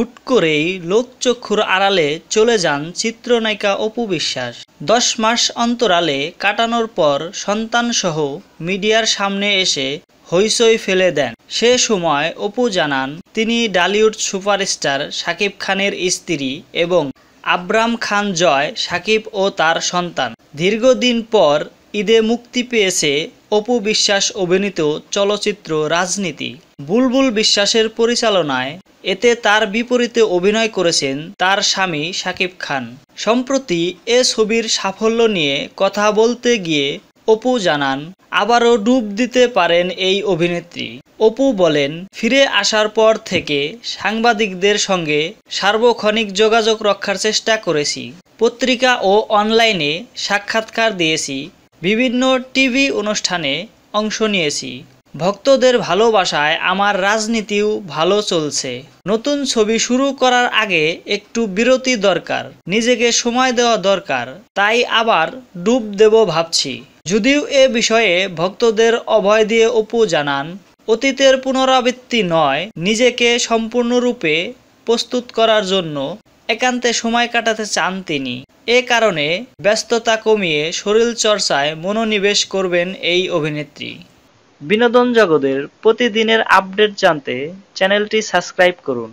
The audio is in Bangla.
হুট করেই লোকচক্ষুর আড়ালে চলে যান চিত্রনায়িকা অপু বিশ্বাস দশ মাস অন্তরালে কাটানোর পর সন্তানসহ মিডিয়ার সামনে এসে হৈসই ফেলে দেন সে সময় অপু জানান তিনি ডালিউড সুপারস্টার সাকিব খানের স্ত্রী এবং আব্রাম খান জয় সাকিব ও তার সন্তান দীর্ঘদিন পর ঈদে মুক্তি পেয়েছে অপু বিশ্বাস অভিনীত চলচ্চিত্র রাজনীতি বুলবুল বিশ্বাসের পরিচালনায় এতে তার বিপরীতে অভিনয় করেছেন তার স্বামী শাকিব খান সম্প্রতি এ ছবির সাফল্য নিয়ে কথা বলতে গিয়ে অপু জানান আবারও ডুব দিতে পারেন এই অভিনেত্রী অপু বলেন ফিরে আসার পর থেকে সাংবাদিকদের সঙ্গে সার্বক্ষণিক যোগাযোগ রক্ষার চেষ্টা করেছি পত্রিকা ও অনলাইনে সাক্ষাৎকার দিয়েছি বিভিন্ন টিভি অনুষ্ঠানে অংশ নিয়েছি ভক্তদের ভালোবাসায় আমার রাজনীতিও ভালো চলছে নতুন ছবি শুরু করার আগে একটু বিরতি দরকার নিজেকে সময় দেওয়া দরকার তাই আবার ডুব দেব ভাবছি যদিও এ বিষয়ে ভক্তদের অভয় দিয়ে অপু জানান অতীতের পুনরাবৃত্তি নয় নিজেকে সম্পূর্ণরূপে প্রস্তুত করার জন্য একান্তে সময় কাটাতে চান তিনি এ কারণে ব্যস্ততা কমিয়ে শরীর চর্চায় মনোনিবেশ করবেন এই অভিনেত্রী বিনোদন জগতের প্রতিদিনের আপডেট জানতে চ্যানেলটি সাবস্ক্রাইব করুন